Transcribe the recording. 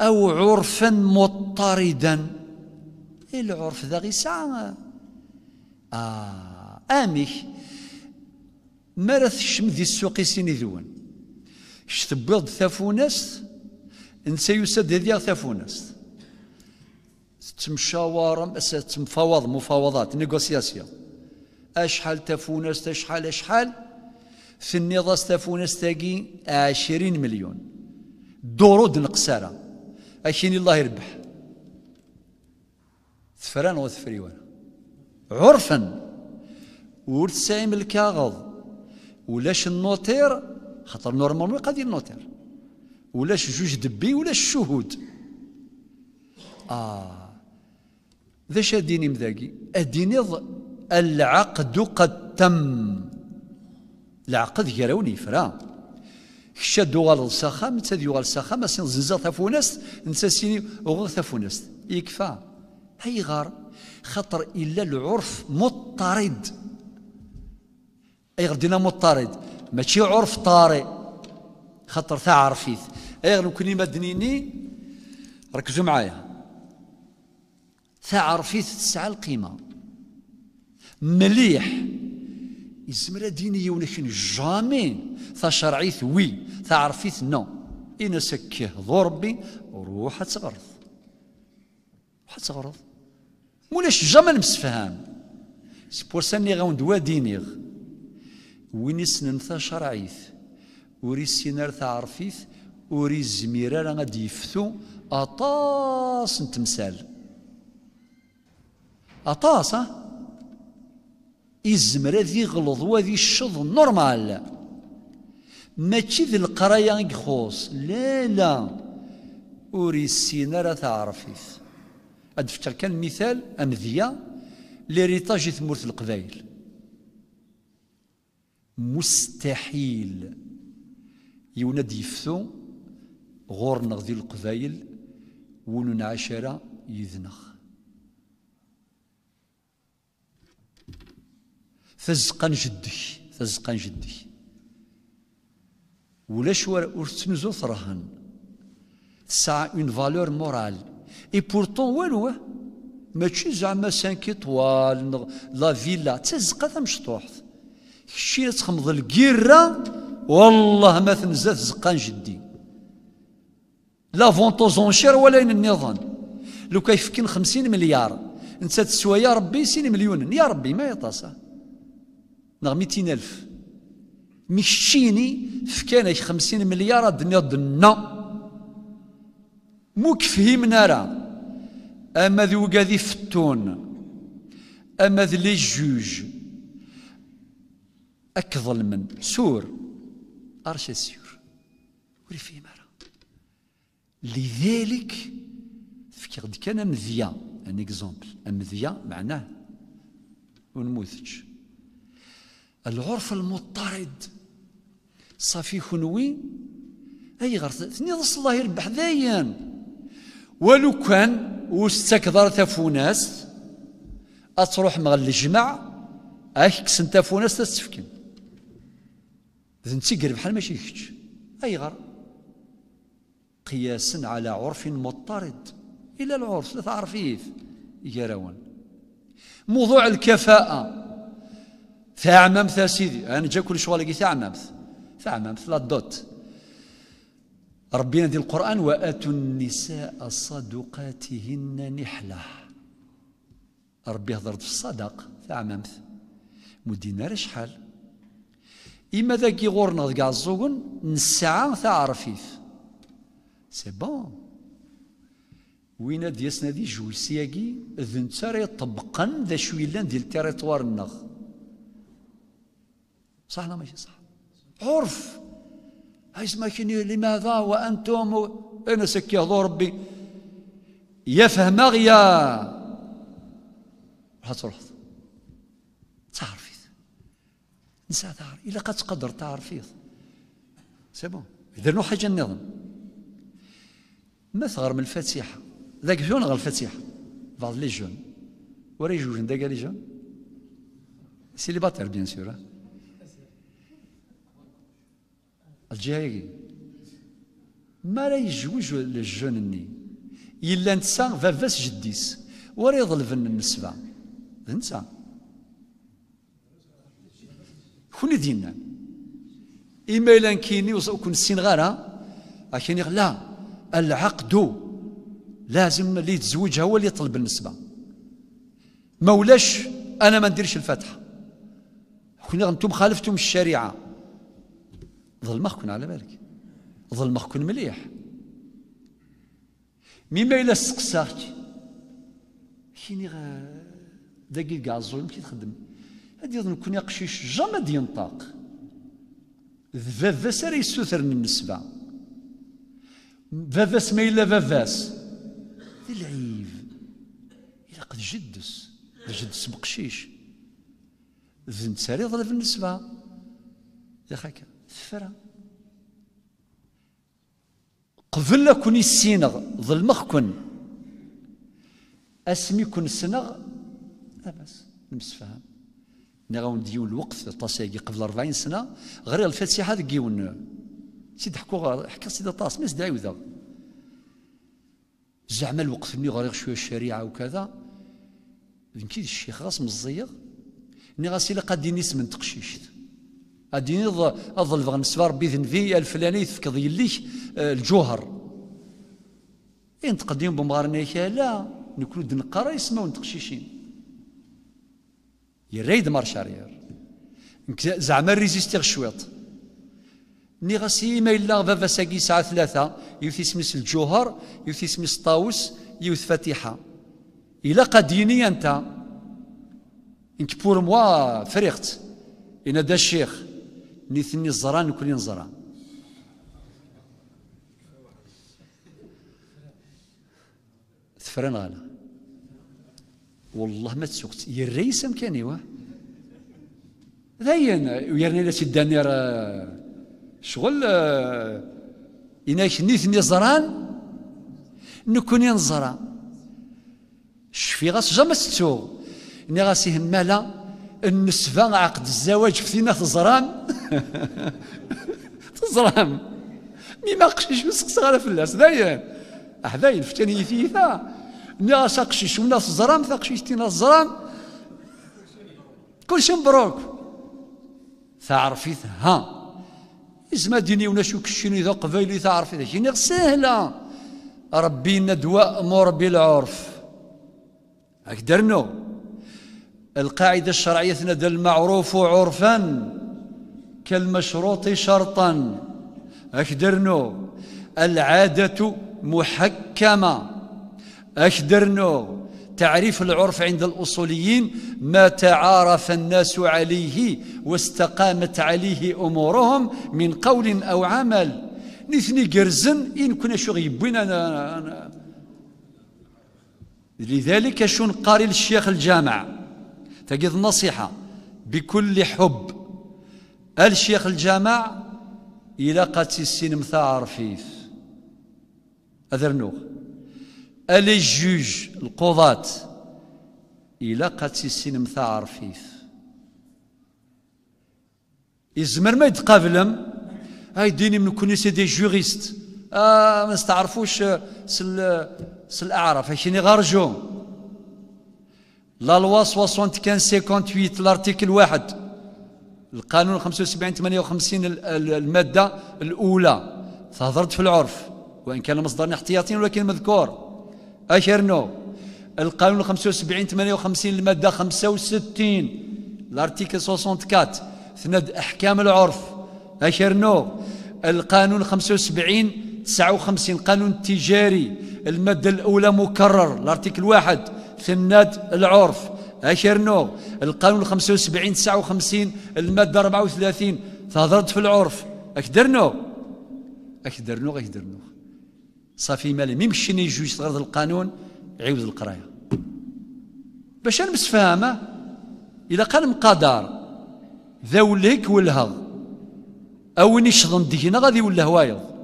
او عرفا مضطردا إيه العرف ذا غي ساعه آه امك مرث رثش ذي السوق سيني ذون شتبض ثافونست انسى يسد هذيا ثافونست تمشاور تمفاوض مفاوضات نيغوسياسيون اشحال تافونست اشحال اشحال في النظام تافوناس تاقي 20 مليون دورود نقساره أشين الله يربح ثفران وثفريوان عرفا ورد تسايم الكاغض ولاش النوتير خاطر نورمالمون قد النوتير ولاش جوج دبي ولاش شهود اه ذا أديني مذاقي اديني العقد قد تم العقد يروني فرا كشا دوغال للسخام نتا يوغال للسخام اسين زنزا تافونست نتا سيني وغير تافونست يكفى هاي غار خطر إلا العرف مضطرد أي غدينا مضطرد ماشي عرف طارئ خطر عرفيث أي لو كوني مدنيني ركزوا معايا عرفيث تسعى القيمة مليح يزمر ديني ولكن جامي ثا شرعيث وي ثا عرفيث نو إن سكيه ضربي ربي روح تغرض روح تغرض مولاش سي بور سبور ساني غون دوا دينيغ وين يسنن ثا شرعيث وري سينار ثا عرفيث وري زميرا راه غادي يفثو أطاس نتمثال أطاس ها يزمر ذي غلظ وذي الشظ نورمال ما تشيد القرايه يخوص لا لا وريسين راه تعرفيت أدفتر كان مثال أمذية لريطاج ثمورة القبائل مستحيل يوند يفثو غور نغذي القبائل ونعشرة يذنخ فزقا جدك فزقا جدك ولاش ور تنزو ثرهن سا اون فالور مورال اي بورتون والو ماشي زعما 5 ايطوال لا فيلا تزقه مشطوح شي تخمض الكيره والله ما تنزات زقان جدي لا فونتوزونشير ولا النظام لو كيفكين 50 مليار انت تسوى يا ربي سين مليون يا ربي ما يطاسه نغ 200 ألف مشيني فكان 50 مليار دنيا دنا مو فهمنا راه اما ذي وقاذي فتون اما ذي لي جوج اكظل من سور ارشا سيور ولي فيه مرا لذلك فكي كان امذيا ان اكزومبل امذيا معناه ونموذج العرف المضطرد صافي خنوي اي غير تنيض الله يربح ذايان ولو كان واستكثر تفوناس اتروح مع الجمع انت فوناس تستفكن ذنتي قرب بحال ماشي كتش اي غر قياسا على عرف مضطرد الى العرف لا تعرفيه يراون موضوع الكفاءه تعممت سيدي انا جا كل لقيت تعممت تعممت لا دوت ربنا دي القران واتوا النساء صدقاتهن نحله ربي هضرت في الصدق تعممت مدينا شحال إما ذاك غورنا كاع الزوغن نسعى تاع رفيف سي بون وين ديسنا دي سياكي ذن راه طبقا ذا شويلان ديال التيريتوار النغ صح ولا ماشي صح عرف هاي اسمها لماذا وانتم انا سكي هذو ربي يفهم غيا رحت رحت تعرفي نسى تعرف الا قد تقدر تعرفي سي بون يدير حاجه النظام ما صغر من الفاتحه ذاك شنو غير الفاتحه بعض لي جون وري جوج ذاك لي جون سيليباتير بيان سور الجهه ما لا يجوج للجنني الا نسا فافاس جديس وريض الفن النسبه نسا كون دينا إما إلا كيني وكون سين غارة أكيني لا العقد لازم اللي يتزوجها هو اللي يطلب النسبة مولاش أنا ما نديرش الفاتحة كون أنتم خالفتم الشريعة ظلمخكن على بالك ظلمخكن مليح مما إلا سقساك كيني داكي كاع الظلم كي تخدم هادي يظن كون قشيش جاما ينطاق فافاس راه يسوثر من النسبة فافاس ما إلا فافاس ذي العيب إلا قد جدس جدس بقشيش ساري تساري في النسبة يا خاكا تفرا قبل كوني ظلمخ كن اسمي كون سنغ لاباس نمسفهم نغون ديو الوقت طاسيكي قبل 40 سنه غير الفاتحه ذكي يون سيد حكوا حكى سيد طاس ما سدعي وذا زعما الوقت ملي غير شويه الشريعه وكذا يمكن الشيخ غاس مزيغ ني غاسي الى قاد من تقشيشت أدين يض اظل فغن نسبة ربي في الفلاني تفكض يليك آه، الجوهر إن تقديم بمغارنا لا نكلو دنقرا يسماو نتقشيشين يرايد مارشارير زعما ريزيستيغ شويط ني غاسي ما إلا بابا ساكي ساعة ثلاثة يوثي يسميس الجوهر يوثي يسميس الطاوس يوث فاتحة إلا قديني أنت إنك بور موا فريقت إن هذا الشيخ نثني الزران نكوني نزران ثفران غالا والله ما تسوقت يا الرئيس امكاني واه ذاين ويرني لا تداني راه شغل إناك نثني زران نكوني نزران الشفي غاس جا ما تسوق إني غاسي يهمالا النسفة عقد الزواج فتينا تزران تزران مي ما قشيش مسقس غير في فلاس داين احداين فتاني ثيثا ناس ساقشيش ونا تزران ساقشيش تينا تزران كلشي مبروك تعرفيت ها إزما ديني ونا شو كشيني ذا قبيلي تعرفيت شيني سهلة ربينا دواء مربي العرف هاك درنو القاعدة الشرعية ندى المعروف عرفا كالمشروط شرطا أخدرنو العادة محكمة أخدرنو تعريف العرف عند الأصوليين ما تعارف الناس عليه واستقامت عليه أمورهم من قول أو عمل نثني قرزن إن كنا شو غيبين أنا, أنا لذلك شو نقاري الشيخ الجامع تجد نصيحة بكل حب الشيخ الجامع إلى قاتي السينم مثا عرفيف أذرنوغ ألي الجوج القضاة إلى قاتي السينم مثا عرفيف إزمر ما يتقابلهم هاي ديني من كوني سي دي جوريست آه ما نستعرفوش سل سل الاعراف هاشيني غارجون لا لوا 75 58 الارتيكل واحد القانون 75 58 الماده الاولى تهضرت في العرف وان كان مصدرنا احتياطي ولكن مذكور نو القانون 75 58 الماده 65 الارتيكل 64 سند احكام العرف نو القانون 75 59 القانون التجاري الماده الاولى مكرر الارتيكل واحد ثمة العرف أشرنو القانون 75 59 المادة 34 تهضرت في العرف أكدرنو أكدرنو أكدرنو صافي مالي مي مشيني جوج تغرض القانون عوض القرايه باش انا مسفهمه الا قال مقدار وليك والهض او نشظن دينا غادي يولى هوايض